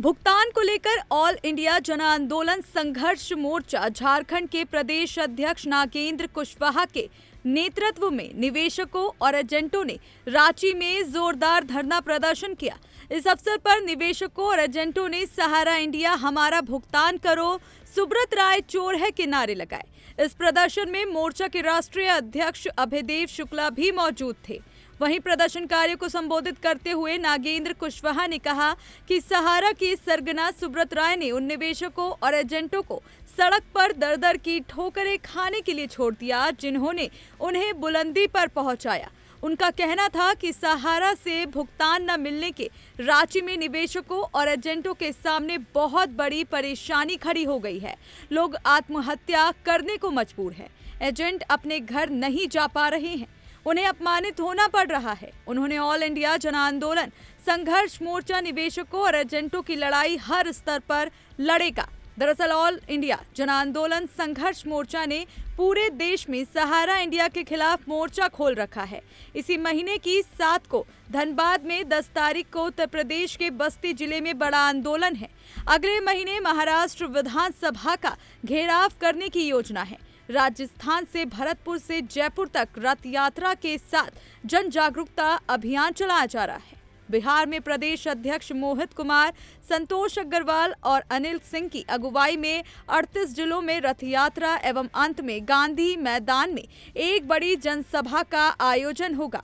भुगतान को लेकर ऑल इंडिया जन आंदोलन संघर्ष मोर्चा झारखंड के प्रदेश अध्यक्ष नागेंद्र कुशवाहा के नेतृत्व में निवेशकों और एजेंटों ने रांची में जोरदार धरना प्रदर्शन किया इस अवसर पर निवेशकों और एजेंटों ने सहारा इंडिया हमारा भुगतान करो सुब्रत राय चोर है के नारे लगाए इस प्रदर्शन में मोर्चा के राष्ट्रीय अध्यक्ष अभिदेव शुक्ला भी मौजूद थे वहीं प्रदर्शनकारियों को संबोधित करते हुए नागेंद्र कुशवाहा ने कहा कि सहारा के सरगना सुब्रत राय ने उन निवेशकों और एजेंटों को सड़क पर दर दर की ठोकरें खाने के लिए छोड़ दिया जिन्होंने उन्हें बुलंदी पर पहुंचाया उनका कहना था कि सहारा से भुगतान न मिलने के रांची में निवेशकों और एजेंटों के सामने बहुत बड़ी परेशानी खड़ी हो गई है लोग आत्महत्या करने को मजबूर हैं एजेंट अपने घर नहीं जा पा रहे हैं उन्हें अपमानित होना पड़ रहा है उन्होंने ऑल इंडिया जन आंदोलन संघर्ष मोर्चा निवेशकों और एजेंटों की लड़ाई हर स्तर पर लड़ेगा दरअसल ऑल इंडिया जन आंदोलन संघर्ष मोर्चा ने पूरे देश में सहारा इंडिया के खिलाफ मोर्चा खोल रखा है इसी महीने की सात को धनबाद में दस तारीख को उत्तर प्रदेश के बस्ती जिले में बड़ा आंदोलन है अगले महीने महाराष्ट्र विधानसभा का घेराव करने की योजना है राजस्थान से भरतपुर से जयपुर तक रथ यात्रा के साथ जन जागरूकता अभियान चलाया जा रहा है बिहार में प्रदेश अध्यक्ष मोहित कुमार संतोष अग्रवाल और अनिल सिंह की अगुवाई में 38 जिलों में रथ यात्रा एवं अंत में गांधी मैदान में एक बड़ी जनसभा का आयोजन होगा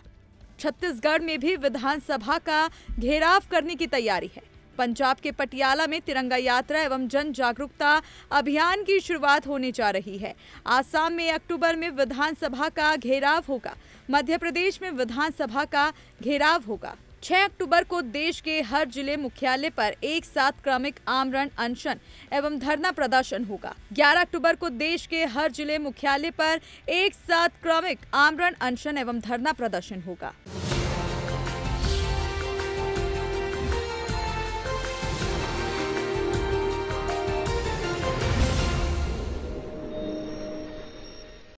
छत्तीसगढ़ में भी विधानसभा का घेराव करने की तैयारी है पंजाब के पटियाला में तिरंगा यात्रा एवं जन जागरूकता अभियान की शुरुआत होने जा रही है आसाम में अक्टूबर में विधानसभा का घेराव होगा मध्य प्रदेश में विधानसभा का घेराव होगा 6 अक्टूबर को देश के हर जिले मुख्यालय पर एक साथ क्रमिक आमरण अनशन एवं धरना प्रदर्शन होगा 11 अक्टूबर को देश के हर जिले मुख्यालय पर एक साथ क्रमिक आमरण अनशन एवं धरना प्रदर्शन होगा